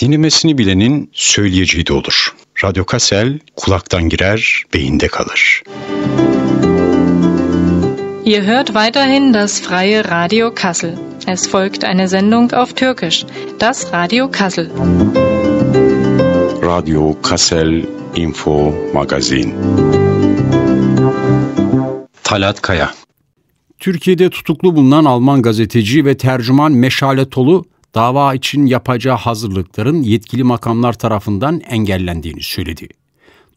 Dinlemesini bilenin söyleyeceği de olur. Radyo Kasel kulaktan girer, beyinde kalır. Ihr hört weiterhin das freie Radio Kassel. Es folgt eine Sendung auf Türkisch, das Radio Kassel. Radio Kassel Info Magazin. Talat Kaya Türkiye'de tutuklu bulunan Alman gazeteci ve tercüman Meşale Tolu dava için yapacağı hazırlıkların yetkili makamlar tarafından engellendiğini söyledi.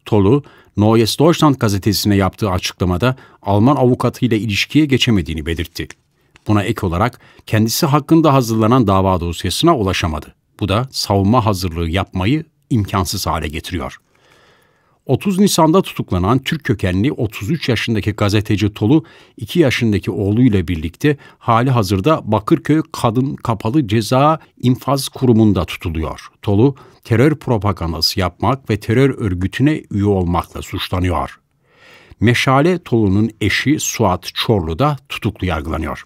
Tolu, Neues Deutschland gazetesine yaptığı açıklamada Alman avukatıyla ilişkiye geçemediğini belirtti. Buna ek olarak kendisi hakkında hazırlanan dava dosyasına ulaşamadı. Bu da savunma hazırlığı yapmayı imkansız hale getiriyor. 30 Nisan'da tutuklanan Türk kökenli 33 yaşındaki gazeteci Tolu, 2 yaşındaki oğluyla birlikte hali hazırda Bakırköy Kadın Kapalı Ceza İnfaz Kurumu'nda tutuluyor. Tolu, terör propagandası yapmak ve terör örgütüne üye olmakla suçlanıyor. Meşale Tolu'nun eşi Suat Çorlu da tutuklu yargılanıyor.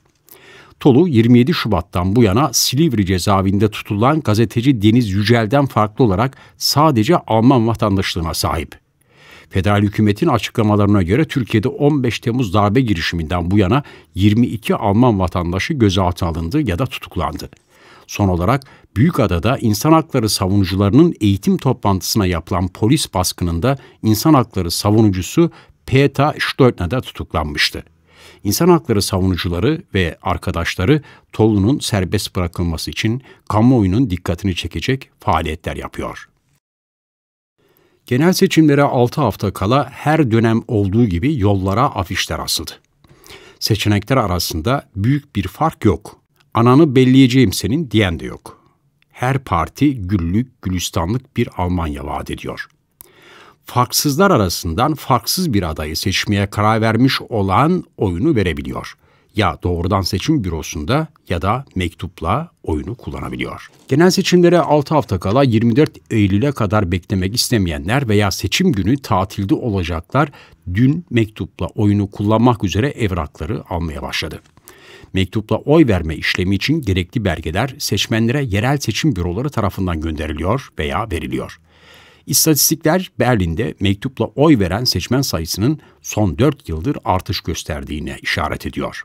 Tolu 27 Şubat'tan bu yana Silivri cezaevinde tutulan gazeteci Deniz Yücel'den farklı olarak sadece Alman vatandaşlığına sahip. Federal hükümetin açıklamalarına göre Türkiye'de 15 Temmuz darbe girişiminden bu yana 22 Alman vatandaşı gözaltı alındı ya da tutuklandı. Son olarak Büyükada'da insan hakları savunucularının eğitim toplantısına yapılan polis baskınında insan hakları savunucusu Peta Störtner'da tutuklanmıştı. İnsan hakları savunucuları ve arkadaşları Tolu'nun serbest bırakılması için kamuoyunun dikkatini çekecek faaliyetler yapıyor. Genel seçimlere 6 hafta kala her dönem olduğu gibi yollara afişler asıldı. Seçenekler arasında büyük bir fark yok. Ananı belleyeceğim senin diyen de yok. Her parti güllük, gülistanlık bir Almanya vaat ediyor. Farksızlar arasından farksız bir adayı seçmeye karar vermiş olan oyunu verebiliyor.'' ya doğrudan seçim bürosunda ya da mektupla oyunu kullanabiliyor. Genel seçimlere 6 hafta kala 24 Eylül'e kadar beklemek istemeyenler veya seçim günü tatilde olacaklar dün mektupla oyunu kullanmak üzere evrakları almaya başladı. Mektupla oy verme işlemi için gerekli belgeler seçmenlere yerel seçim büroları tarafından gönderiliyor veya veriliyor. İstatistikler Berlin'de mektupla oy veren seçmen sayısının son 4 yıldır artış gösterdiğine işaret ediyor.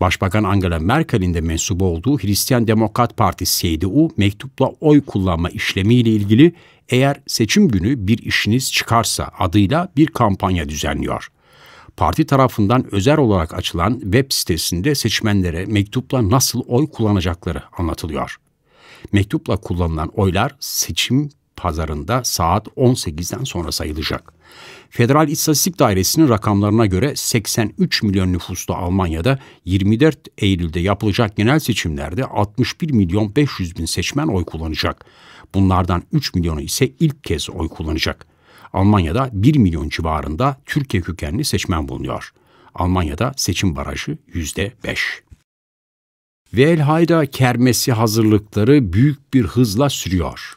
Başbakan Angela Merkel'in de mensubu olduğu Hristiyan Demokrat Partisi CDU mektupla oy kullanma işlemiyle ilgili eğer seçim günü bir işiniz çıkarsa adıyla bir kampanya düzenliyor. Parti tarafından özel olarak açılan web sitesinde seçmenlere mektupla nasıl oy kullanacakları anlatılıyor. Mektupla kullanılan oylar seçim pazarında saat 18'den sonra sayılacak. Federal İstatistik Dairesi'nin rakamlarına göre 83 milyon nüfuslu Almanya'da 24 Eylül'de yapılacak genel seçimlerde 61 milyon 500 bin seçmen oy kullanacak. Bunlardan 3 milyonu ise ilk kez oy kullanacak. Almanya'da 1 milyon civarında Türkiye kökenli seçmen bulunuyor. Almanya'da seçim barajı %5. Ve kermesi hazırlıkları büyük bir hızla sürüyor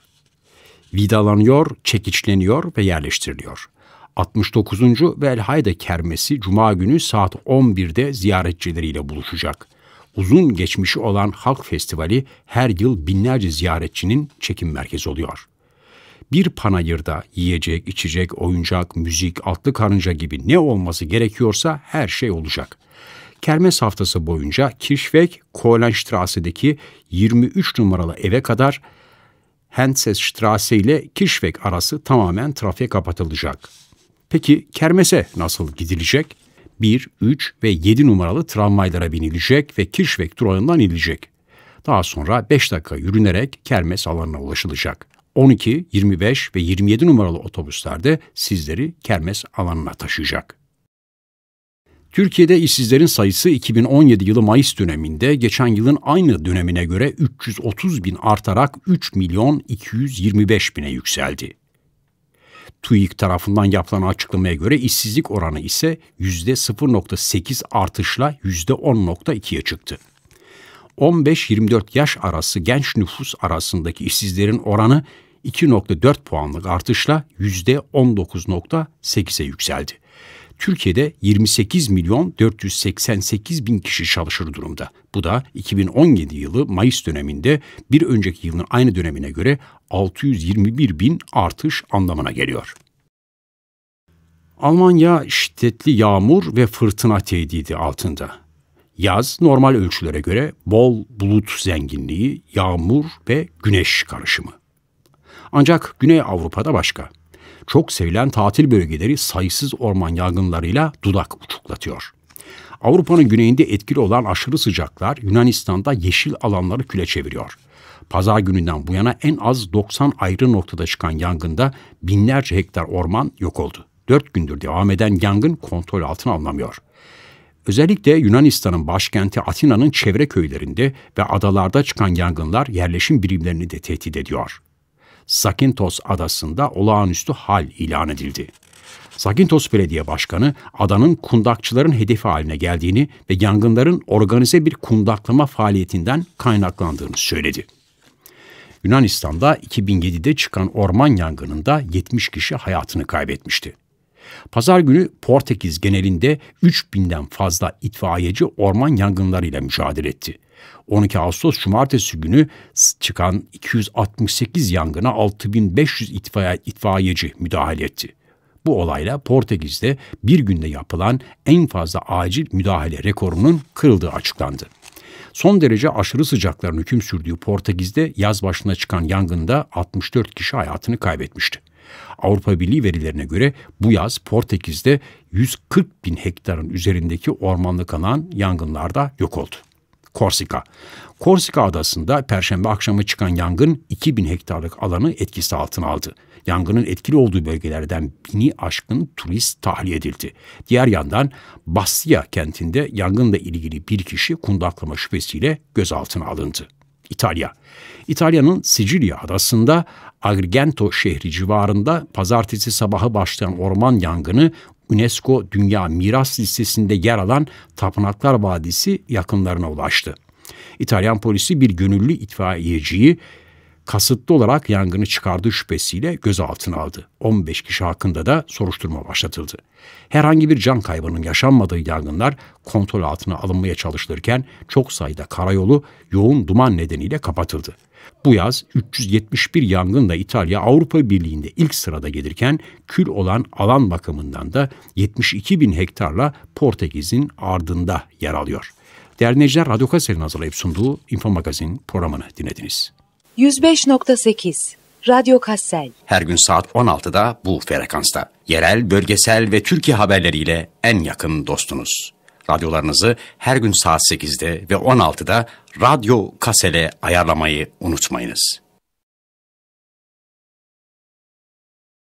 vidalanıyor, çekiçleniyor ve yerleştiriliyor. 69. Velhayda kermesi Cuma günü saat 11'de ziyaretçileriyle buluşacak. Uzun geçmişi olan Halk Festivali her yıl binlerce ziyaretçinin çekim merkezi oluyor. Bir panayırda yiyecek, içecek, oyuncak, müzik, atlı karınca gibi ne olması gerekiyorsa her şey olacak. Kermes haftası boyunca Kirşvek, Kohlenstrasse'deki 23 numaralı eve kadar Hensesstraße ile Kirşweg arası tamamen trafiğe kapatılacak. Peki kermese nasıl gidilecek? 1, 3 ve 7 numaralı tramvaylara binilecek ve Kirşweg durağından inilecek. Daha sonra 5 dakika yürünerek kermes alanına ulaşılacak. 12, 25 ve 27 numaralı otobüslerde sizleri kermes alanına taşıyacak. Türkiye'de işsizlerin sayısı 2017 yılı Mayıs döneminde geçen yılın aynı dönemine göre 330 bin artarak 3 milyon 225 bine yükseldi. TÜİK tarafından yapılan açıklamaya göre işsizlik oranı ise %0.8 artışla %10.2'ye çıktı. 15-24 yaş arası genç nüfus arasındaki işsizlerin oranı 2.4 puanlık artışla %19.8'e yükseldi. Türkiye'de 28 milyon 488 bin kişi çalışır durumda. Bu da 2017 yılı Mayıs döneminde bir önceki yılın aynı dönemine göre 621 bin artış anlamına geliyor. Almanya şiddetli yağmur ve fırtına tehdidi altında. Yaz normal ölçülere göre bol bulut zenginliği, yağmur ve güneş karışımı. Ancak Güney Avrupa'da başka çok sevilen tatil bölgeleri sayısız orman yangınlarıyla dudak uçuklatıyor. Avrupa'nın güneyinde etkili olan aşırı sıcaklar Yunanistan'da yeşil alanları küle çeviriyor. Pazar gününden bu yana en az 90 ayrı noktada çıkan yangında binlerce hektar orman yok oldu. 4 gündür devam eden yangın kontrol altına alınamıyor. Özellikle Yunanistan'ın başkenti Atina'nın çevre köylerinde ve adalarda çıkan yangınlar yerleşim birimlerini de tehdit ediyor. Sakintos adasında olağanüstü hal ilan edildi. Sakintos Belediye Başkanı adanın kundakçıların hedefi haline geldiğini ve yangınların organize bir kundaklama faaliyetinden kaynaklandığını söyledi. Yunanistan'da 2007'de çıkan orman yangınında 70 kişi hayatını kaybetmişti. Pazar günü Portekiz genelinde 3000'den fazla itfaiyeci orman yangınlarıyla mücadele etti. 12 Ağustos Cumartesi günü çıkan 268 yangına 6500 itfaiye, itfaiyeci müdahale etti. Bu olayla Portekiz'de bir günde yapılan en fazla acil müdahale rekorunun kırıldığı açıklandı. Son derece aşırı sıcakların hüküm sürdüğü Portekiz'de yaz başına çıkan yangında 64 kişi hayatını kaybetmişti. Avrupa Birliği verilerine göre bu yaz Portekiz'de 140 bin hektarın üzerindeki ormanlık alan yangınlarda yok oldu. Korsika. Korsika adasında perşembe akşamı çıkan yangın 2000 hektarlık alanı etkisi altına aldı. Yangının etkili olduğu bölgelerden bini aşkın turist tahliye edildi. Diğer yandan Bastia kentinde yangınla ilgili bir kişi kundaklama şüphesiyle gözaltına alındı. İtalya. İtalya'nın Sicilya adasında Agrigento şehri civarında pazartesi sabahı başlayan orman yangını UNESCO Dünya Miras Listesi'nde yer alan Tapınaklar Vadisi yakınlarına ulaştı. İtalyan polisi bir gönüllü itfaiyeciyi kasıtlı olarak yangını çıkardığı şüphesiyle gözaltına aldı. 15 kişi hakkında da soruşturma başlatıldı. Herhangi bir can kaybının yaşanmadığı yangınlar kontrol altına alınmaya çalışılırken çok sayıda karayolu yoğun duman nedeniyle kapatıldı. Bu yaz 371 yangınla İtalya Avrupa Birliği'nde ilk sırada gelirken kül olan alan bakımından da 72 bin hektarla Portekiz'in ardında yer alıyor. Değerli dinleyiciler, Radyo Kaser'in hazırlayıp sunduğu Info Magazin programını dinlediniz. 105.8 Radyo Kassel. Her gün saat 16'da bu frekansta. Yerel, bölgesel ve Türkiye haberleriyle en yakın dostunuz. Radyolarınızı her gün saat 8'de ve 16'da Radyo Kasele ayarlamayı unutmayınız.